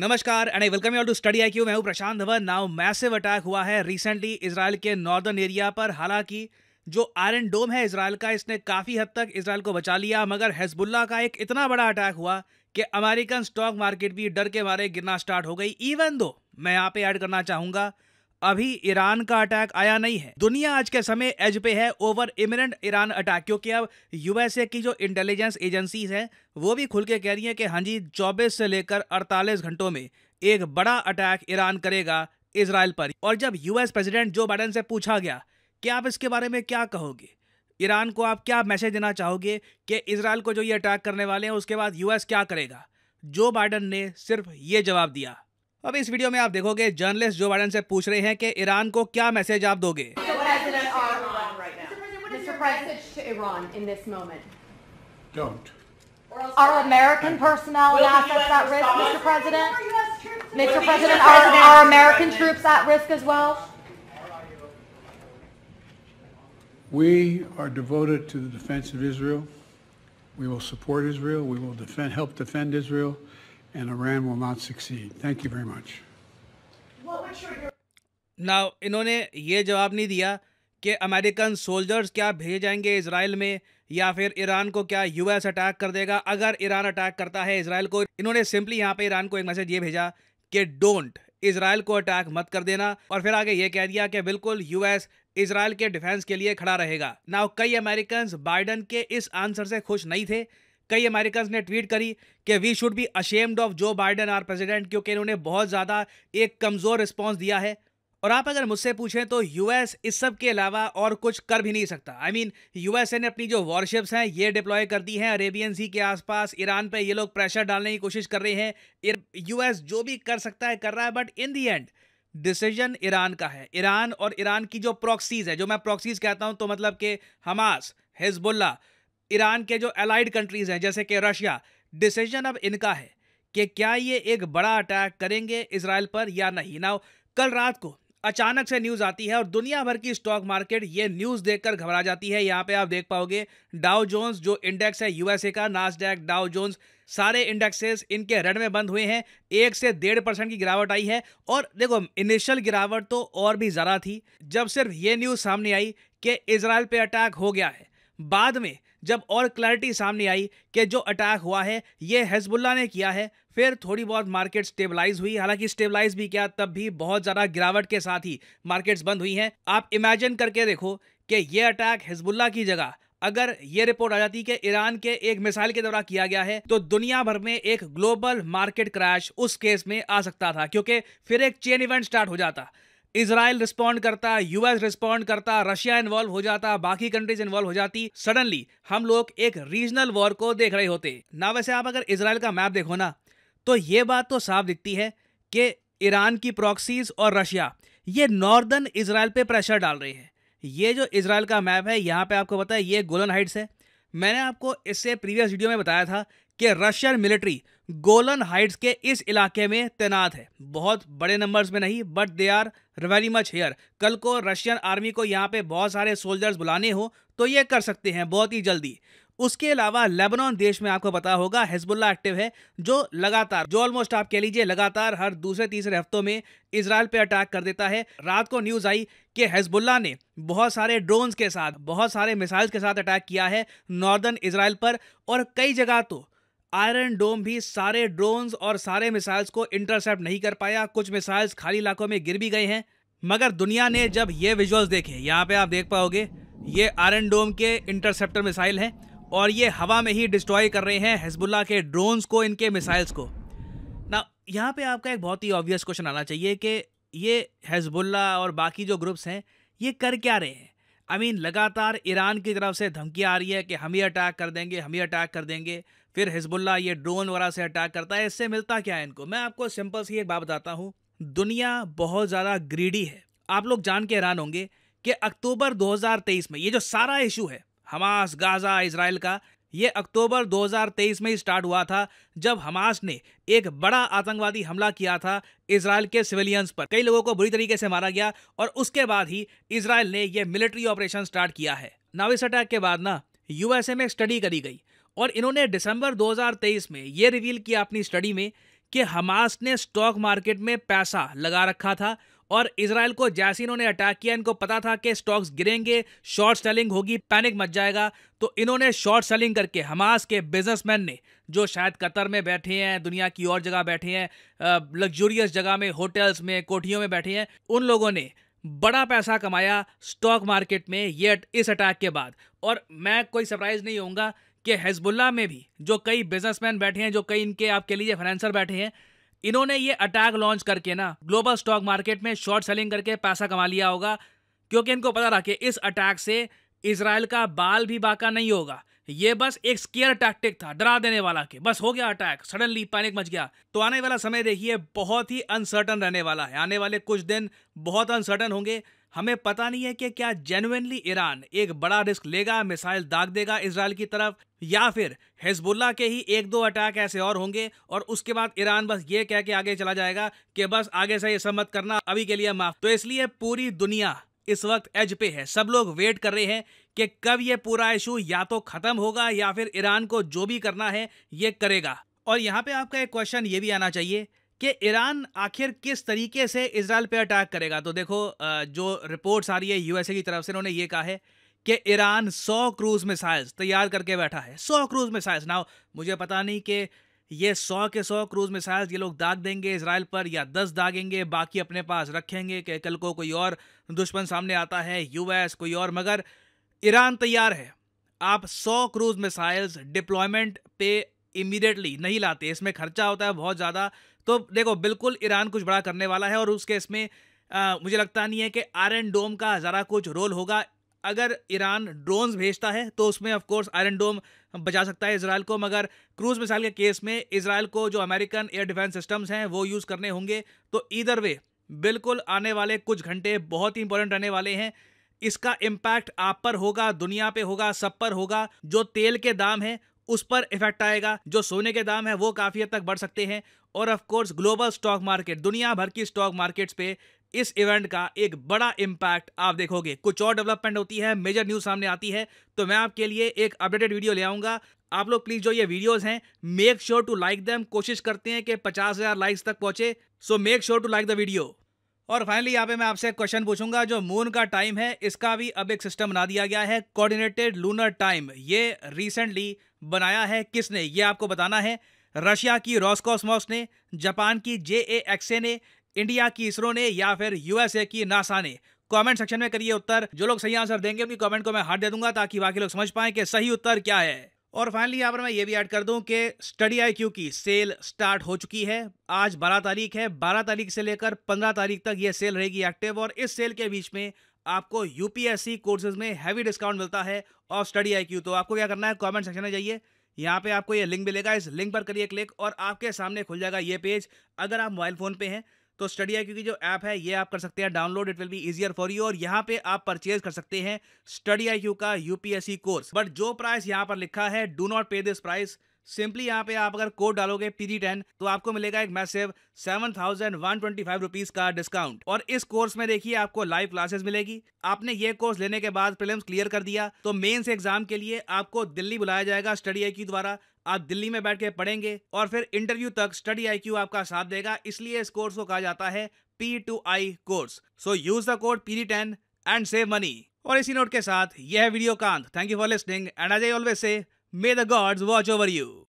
नमस्कार and I welcome you to study आई क्यू मैं हूं Prashant Dhawan now massive attack हुआ है रिसेंटली इसराइल के नॉर्दर्न एरिया पर हालांकि जो आयरन डोम है इसराइल का इसने काफ़ी हद तक इसराइल को बचा लिया मगर हेजबुल्ला का एक इतना बड़ा अटैक हुआ कि अमेरिकन स्टॉक मार्केट भी डर के मारे गिरना स्टार्ट हो गई इवन दो मैं यहाँ पे ऐड करना चाहूँगा अभी ईरान का अटैक आया नहीं है दुनिया आज के समय एज पे है ओवर इमिनेंट ईरान अटैक क्योंकि अब यूएसए की जो इंटेलिजेंस एजेंसीज हैं वो भी खुल के कह रही है कि हाँ जी चौबीस से लेकर 48 घंटों में एक बड़ा अटैक ईरान करेगा इसराइल पर और जब यूएस प्रेसिडेंट जो बाइडन से पूछा गया कि आप इसके बारे में क्या कहोगे ईरान को आप क्या मैसेज देना चाहोगे कि इसराइल को जो ये अटैक करने वाले हैं उसके बाद यूएस क्या करेगा जो बाइडन ने सिर्फ ये जवाब दिया अब इस वीडियो में आप देखोगे जर्नलिस्ट जो बाइडन से पूछ रहे हैं कि ईरान को क्या मैसेज आप दोगे Are American personnel and assets at risk, Mr. President? Mr. President, are, are American troops at risk as well? We are devoted to the defense of Israel. We will support Israel. We will defend, help defend Israel. and Iran will not succeed. Thank you very much. Now, इन्होंने ये जवाब नहीं दिया कि American soldiers क्या भेजे जाएंगे Israel में या फिर ईरान को क्या यूएस अटैक कर देगा अगर ईरान अटैक करता है इसराइल को इन्होंने सिंपली यहाँ पे ईरान को एक मैसेज ये भेजा कि डोंट इसराइल को अटैक मत कर देना और फिर आगे ये कह दिया कि बिल्कुल यूएस इसराइल के डिफेंस के लिए खड़ा रहेगा नाउ कई अमेरिकन बाइडन के इस आंसर से खुश नहीं थे कई अमेरिकन ने ट्वीट करी कि we should be ashamed of Joe Biden our president क्योंकि इन्होंने बहुत ज़्यादा एक कमज़ोर रिस्पॉन्स दिया है और आप अगर मुझसे पूछें तो यूएस इस सब के अलावा और कुछ कर भी नहीं सकता आई मीन यूएसए ने अपनी जो वॉरशिप्स हैं ये डिप्लॉय कर दी हैं अरेबियन सी के आसपास ईरान पे ये लोग प्रेशर डालने की कोशिश कर रहे हैं यूएस जो भी कर सकता है कर रहा है but in the end decision Iran का है ईरान और ईरान की जो प्रॉक्सीज है जो मैं प्रॉक्सीज कहता हूँ तो मतलब कि हमास हिजबुल्ला ईरान के जो अलाइड कंट्रीज हैं जैसे कि रशिया डिसीजन अब इनका है कि क्या ये एक बड़ा अटैक करेंगे इसराइल पर या नहीं ना कल रात को अचानक से न्यूज़ आती है और दुनिया भर की स्टॉक मार्केट ये न्यूज़ देखकर घबरा जाती है यहाँ पे आप देख पाओगे डाउ जोन्स जो इंडेक्स है यूएसए का नासडैक डाउ जोन्स सारे इंडेक्सेस इनके रेड में बंद हुए हैं एक से डेढ़ परसेंट की गिरावट आई है और देखो इनिशियल गिरावट तो और भी ज़रा थी जब सिर्फ ये न्यूज़ सामने आई कि इसराइल पे अटैक हो गया है बाद में जब और क्लैरिटी सामने आई कि जो अटैक हुआ है ये हिजबुल्ला ने किया है फिर थोड़ी बहुत मार्केट स्टेबलाइज हुई हालांकि स्टेबलाइज भी किया तब भी बहुत ज़्यादा गिरावट के साथ ही मार्केट्स बंद हुई हैं आप इमेजिन करके देखो कि ये अटैक हिजबुल्ला की जगह अगर ये रिपोर्ट आ जाती कि ईरान के एक मिसाइल के द्वारा किया गया है तो दुनिया भर में एक ग्लोबल मार्केट क्रैश उस केस में आ सकता था क्योंकि फिर एक चेन इवेंट स्टार्ट हो जाता इसराइल रिस्पॉन्ड करता यूएस रिस्पॉन्ड करता रशिया इन्वॉल्व हो जाता बाकी कंट्रीज इन्वॉल्व हो जाती सडनली हम लोग एक रीजनल वॉर को देख रहे होते ना वैसे आप अगर इसराइल का मैप देखो ना तो ये बात तो साफ दिखती है कि ईरान की प्रॉक्सीज और रशिया ये नॉर्दर्न इसराइल पे प्रेशर डाल रही है ये जो इसराइल का मैप है यहाँ पे आपको पता है ये गोलन हाइट्स है मैंने आपको इससे प्रीवियस वीडियो में बताया था कि रशियन मिलिट्री गोलन हाइट्स के इस इलाके में तैनात है बहुत बड़े नंबर्स में नहीं but they are very much here कल को रशियन आर्मी को यहाँ पे बहुत सारे सोल्जर्स बुलाने हो तो ये कर सकते हैं बहुत ही जल्दी उसके अलावा लेबनान देश में आपको पता होगा हिजबुल्ला एक्टिव है जो लगातार जो ऑलमोस्ट आप कह लीजिए लगातार हर दूसरे तीसरे हफ्तों में इसराइल पे अटैक कर देता है रात को न्यूज़ आई कि हिजबुल्ला ने बहुत सारे ड्रोन्स के साथ बहुत सारे मिसाइल्स के साथ अटैक किया है नॉर्दर्न इसराइल पर और कई जगह तो आयरन डोम भी सारे ड्रोन्स और सारे मिसाइल्स को इंटरसेप्ट नहीं कर पाया कुछ मिसाइल्स खाली इलाकों में गिर भी गए हैं मगर दुनिया ने जब ये विजुअल्स देखे यहाँ पे आप देख पाओगे ये आयरन डोम के इंटरसेप्टर मिसाइल हैं और ये हवा में ही डिस्ट्रॉय कर रहे हैं हिजबुल्ला के ड्रोन्स को इनके मिसाइल्स को ना यहाँ पे आपका एक बहुत ही ऑब्वियस क्वेश्चन आना चाहिए कि ये हिजबुल्ला और बाकी जो ग्रुप्स हैं ये कर क्या रहे हैं आई I मीन mean, लगातार ईरान की तरफ से धमकी आ रही है कि हम ही अटैक कर देंगे हम ही अटैक कर देंगे फिर हिजबुल्ला ये ड्रोन वगैरह से अटैक करता है इससे मिलता क्या है इनको मैं आपको सिंपल सी एक बात बताता हूँ दुनिया बहुत ज़्यादा ग्रीडी है आप लोग जान के हैरान होंगे कि अक्टूबर 2023 में ये जो सारा इशू है हमास गाज़ा इसराइल का ये अक्टूबर 2023 में ही स्टार्ट हुआ था जब हमास ने एक बड़ा आतंकवादी हमला किया था इसराइल के सिविलियंस पर कई लोगों को बुरी तरीके से मारा गया और उसके बाद ही इसराइल ने यह मिलिट्री ऑपरेशन स्टार्ट किया है नाविस अटैक के बाद ना यूएसए में स्टडी करी गई और इन्होंने दिसंबर 2023 में ये रिवील किया अपनी स्टडी में कि हमास ने स्टॉक मार्केट में पैसा लगा रखा था और इसराइल को जैसे इन्होंने अटैक किया इनको पता था कि स्टॉक्स गिरेंगे शॉर्ट सेलिंग होगी पैनिक मच जाएगा तो इन्होंने शॉर्ट सेलिंग करके हमास के बिजनेसमैन ने जो शायद कतर में बैठे हैं दुनिया की और जगह बैठे हैं लग्जूरियस जगह में होटल्स में कोठियों में बैठे हैं उन लोगों ने बड़ा पैसा कमाया स्टॉक मार्केट में ये इस अटैक के बाद और मैं कोई सरप्राइज नहीं होऊंगा कि हिजबुल्ला में भी जो कई बिजनेसमैन बैठे हैं जो कई इनके आप कह लीजिए फाइनेंसर बैठे हैं इन्होंने ये अटैक लॉन्च करके ना ग्लोबल स्टॉक मार्केट में शॉर्ट सेलिंग करके पैसा कमा लिया होगा क्योंकि इनको पता था कि इस अटैक से इसराइल का बाल भी बाका नहीं होगा ये बस एक स्केयर टैक्टिक था डरा देने वाला के बस हो गया अटैक सडनली पैनिक मच गया तो आने वाला समय देखिए बहुत ही अनसर्टन रहने वाला है आने वाले कुछ दिन बहुत अनसर्टन होंगे हमें पता नहीं है कि क्या जेनुअनली ईरान एक बड़ा रिस्क लेगा मिसाइल दाग देगा इसराइल की तरफ या फिर हिजबुल्ला के ही एक दो अटैक ऐसे और होंगे और उसके बाद ईरान बस ये कह के आगे चला जाएगा कि बस आगे से ये सब मत करना अभी के लिए माफ तो इसलिए पूरी दुनिया इस वक्त एज पे है सब लोग वेट कर रहे हैं कि कब ये पूरा इशू या तो खत्म होगा या फिर ईरान को जो भी करना है ये करेगा और यहाँ पे आपका एक क्वेश्चन ये भी आना चाहिए कि ईरान आखिर किस तरीके से इसराइल पर अटैक करेगा तो देखो जो रिपोर्ट्स आ रही है यूएसए की तरफ से उन्होंने ये कहा है कि ईरान सौ क्रूज़ मिसाइल्स तैयार करके बैठा है सौ क्रूज़ मिसाइल्स नाउ मुझे पता नहीं कि ये सौ के सौ क्रूज़ मिसाइल्स ये लोग दाग देंगे इसराइल पर या दस दागेंगे बाकी अपने पास रखेंगे कि कल को कोई और दुश्मन सामने आता है यूएस कोई और मगर ईरान तैयार है आप सौ क्रूज़ मिसाइल्स डिप्लॉयमेंट पे इमीडिएटली नहीं लाते इसमें खर्चा होता है बहुत ज़्यादा तो देखो बिल्कुल ईरान कुछ बड़ा करने वाला है और केस में आ, मुझे लगता नहीं है कि आयरन डोम का ज़रा कुछ रोल होगा अगर ईरान ड्रोन्स भेजता है तो उसमें ऑफ कोर्स आयरन डोम बचा सकता है इसराइल को मगर क्रूज मिसाइल के केस में इसराइल को जो अमेरिकन एयर डिफेंस सिस्टम्स हैं वो यूज़ करने होंगे तो इधर वे बिल्कुल आने वाले कुछ घंटे बहुत ही इंपॉर्टेंट रहने वाले हैं इसका इम्पैक्ट आप पर होगा दुनिया पे होगा सब पर होगा जो तेल के दाम हैं उस पर इफेक्ट आएगा जो सोने के दाम है वो काफी हद तक बढ़ सकते हैं और of course global stock market दुनिया भर की स्टॉक मार्केट्स पे इस इवेंट का एक बड़ा इंपैक्ट आप देखोगे कुछ और डेवलपमेंट होती है मेजर न्यूज सामने आती है तो मैं आपके लिए एक अपडेटेड वीडियो ले आऊंगा आप लोग प्लीज जो ये वीडियोस हैं make sure to like them कोशिश करते हैं कि पचास हजार लाइक्स तक पहुंचे so make sure to like the video और फाइनली यहाँ पे मैं आपसे क्वेश्चन पूछूंगा जो मून का टाइम है इसका भी अब एक सिस्टम बना दिया गया है कोऑर्डिनेटेड लूनर टाइम ये रिसेंटली बनाया है किसने ये आपको बताना है रशिया की रॉस्कोसमोस ने जापान की जे ने इंडिया की इसरो ने या फिर यूएसए की नासा ने कमेंट सेक्शन में करिए उत्तर जो लोग सही आंसर देंगे उनकी कमेंट को मैं हाथ दे दूंगा ताकि बाकी लोग समझ पाए कि सही उत्तर क्या है और फाइनली यहाँ पर मैं ये भी ऐड कर दूं कि स्टडी आई क्यू की सेल स्टार्ट हो चुकी है आज 12 तारीख है 12 तारीख से लेकर 15 तारीख तक ये सेल रहेगी एक्टिव और इस सेल के बीच में आपको यूपीएससी कोर्सेज में हैवी डिस्काउंट मिलता है और स्टडी आई क्यू तो आपको क्या करना है कमेंट सेक्शन में जाइए यहाँ पे आपको ये लिंक मिलेगा इस लिंक पर करिए क्लिक और आपके सामने खुल जाएगा ये पेज अगर आप मोबाइल फ़ोन पे हैं तो स्टडी आई क्योंकि जो ऐप है ये आप कर सकते हैं download it will be easier for you और यहाँ पे आप परचेज कर सकते हैं स्टडी आई का यूपीएससी कोर्स बट जो प्राइस यहाँ पर लिखा है do not pay this price simply यहाँ पे आप अगर कोड डालोगे पीजी टेन तो आपको मिलेगा एक massive seven thousand one twenty five rupees का डिस्काउंट और इस कोर्स में देखिए आपको लाइव क्लासेस मिलेगी आपने ये कोर्स लेने के बाद प्रीलिम्स क्लियर कर दिया तो मेंस एग्जाम के लिए आपको दिल्ली बुलाया जाएगा स्टडी आई द्वारा आप दिल्ली में बैठ के पढ़ेंगे और फिर इंटरव्यू तक स्टडी क्यू आपका साथ देगा इसलिए इस कोर्स को कहा जाता है P two I course so use the code P ten and save money और इसी नोट के साथ यह वीडियो कांत thank you for listening and as I always say may the gods watch over you